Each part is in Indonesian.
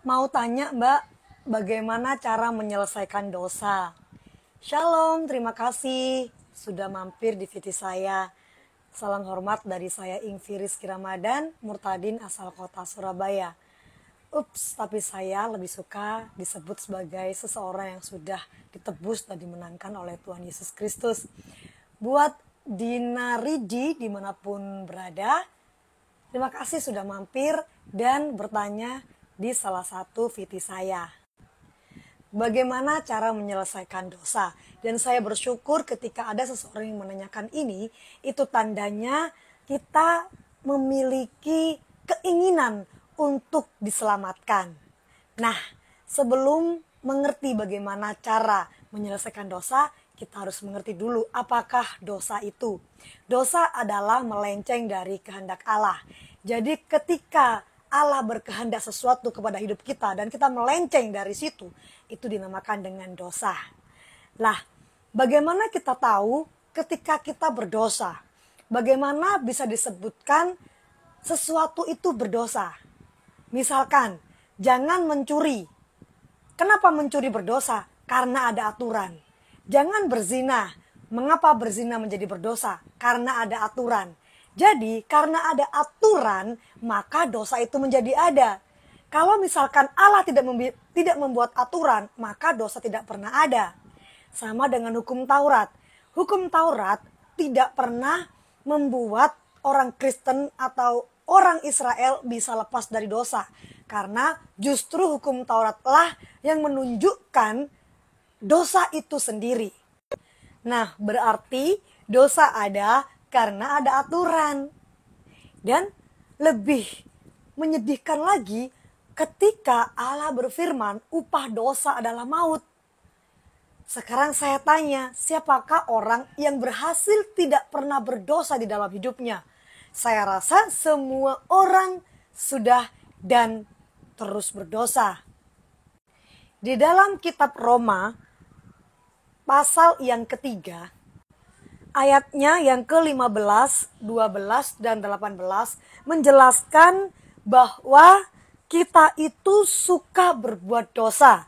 Mau tanya Mbak, bagaimana cara menyelesaikan dosa? Shalom, terima kasih sudah mampir di VT saya. Salam hormat dari saya Ingfiris Kiramadan, Murtadin asal kota Surabaya. Ups, tapi saya lebih suka disebut sebagai seseorang yang sudah ditebus dan dimenangkan oleh Tuhan Yesus Kristus. Buat Dina Dinaridi dimanapun berada, terima kasih sudah mampir dan bertanya di salah satu viti saya. Bagaimana cara menyelesaikan dosa? Dan saya bersyukur ketika ada seseorang yang menanyakan ini, itu tandanya kita memiliki keinginan untuk diselamatkan. Nah, sebelum mengerti bagaimana cara menyelesaikan dosa, kita harus mengerti dulu apakah dosa itu. Dosa adalah melenceng dari kehendak Allah. Jadi ketika Allah berkehendak sesuatu kepada hidup kita dan kita melenceng dari situ, itu dinamakan dengan dosa. Lah, bagaimana kita tahu ketika kita berdosa? Bagaimana bisa disebutkan sesuatu itu berdosa? Misalkan, jangan mencuri. Kenapa mencuri berdosa? Karena ada aturan. Jangan berzina. Mengapa berzina menjadi berdosa? Karena ada aturan. Jadi karena ada aturan, maka dosa itu menjadi ada. Kalau misalkan Allah tidak tidak membuat aturan, maka dosa tidak pernah ada. Sama dengan hukum Taurat. Hukum Taurat tidak pernah membuat orang Kristen atau orang Israel bisa lepas dari dosa. Karena justru hukum Tauratlah yang menunjukkan dosa itu sendiri. Nah, berarti dosa ada karena ada aturan. Dan lebih menyedihkan lagi ketika Allah berfirman upah dosa adalah maut. Sekarang saya tanya, siapakah orang yang berhasil tidak pernah berdosa di dalam hidupnya? Saya rasa semua orang sudah dan terus berdosa. Di dalam kitab Roma, pasal yang ketiga, ayatnya yang ke-15, 12 dan 18 menjelaskan bahwa kita itu suka berbuat dosa.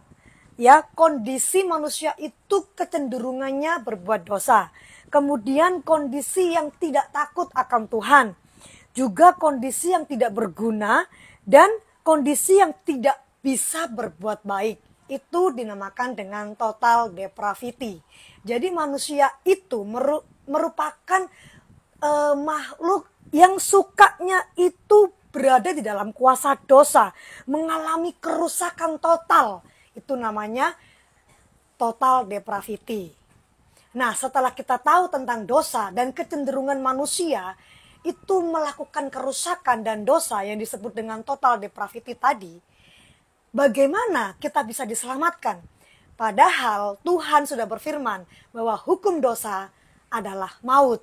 Ya, kondisi manusia itu kecenderungannya berbuat dosa. Kemudian kondisi yang tidak takut akan Tuhan. Juga kondisi yang tidak berguna dan kondisi yang tidak bisa berbuat baik. Itu dinamakan dengan total depravity. Jadi manusia itu merupakan uh, makhluk yang sukanya itu berada di dalam kuasa dosa, mengalami kerusakan total. Itu namanya total depravity. Nah, setelah kita tahu tentang dosa dan kecenderungan manusia itu melakukan kerusakan dan dosa yang disebut dengan total depravity tadi, bagaimana kita bisa diselamatkan? Padahal Tuhan sudah berfirman bahwa hukum dosa adalah maut.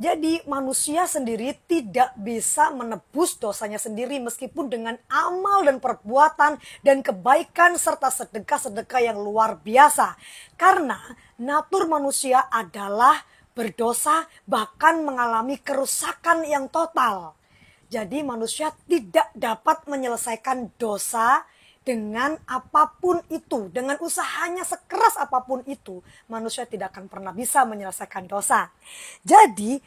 Jadi manusia sendiri tidak bisa menebus dosanya sendiri meskipun dengan amal dan perbuatan dan kebaikan serta sedekah-sedekah yang luar biasa. Karena natur manusia adalah berdosa bahkan mengalami kerusakan yang total. Jadi manusia tidak dapat menyelesaikan dosa dengan apapun itu, dengan usahanya sekeras apapun itu, manusia tidak akan pernah bisa menyelesaikan dosa. Jadi,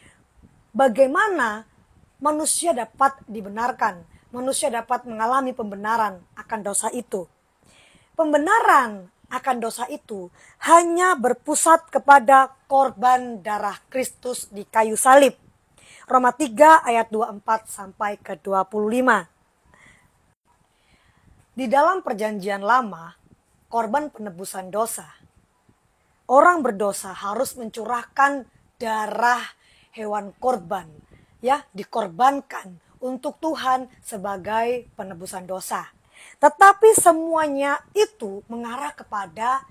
bagaimana manusia dapat dibenarkan? Manusia dapat mengalami pembenaran akan dosa itu. Pembenaran akan dosa itu hanya berpusat kepada korban darah Kristus di kayu salib. Roma 3 ayat 24 sampai ke 25. Di dalam Perjanjian Lama, korban penebusan dosa. Orang berdosa harus mencurahkan darah hewan korban, ya, dikorbankan untuk Tuhan sebagai penebusan dosa. Tetapi semuanya itu mengarah kepada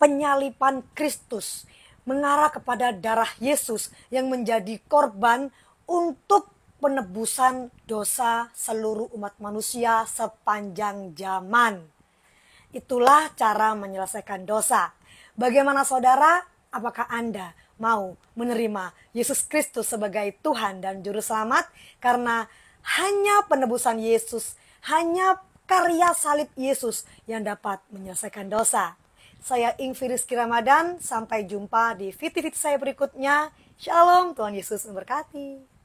penyalipan Kristus, mengarah kepada darah Yesus yang menjadi korban untuk penebusan dosa seluruh umat manusia sepanjang zaman. Itulah cara menyelesaikan dosa. Bagaimana saudara? Apakah Anda mau menerima Yesus Kristus sebagai Tuhan dan Juru Selamat? Karena hanya penebusan Yesus, hanya karya salib Yesus yang dapat menyelesaikan dosa. Saya Ingfiris Kiramadan, Ramadan, sampai jumpa di video-video saya berikutnya. Shalom, Tuhan Yesus memberkati.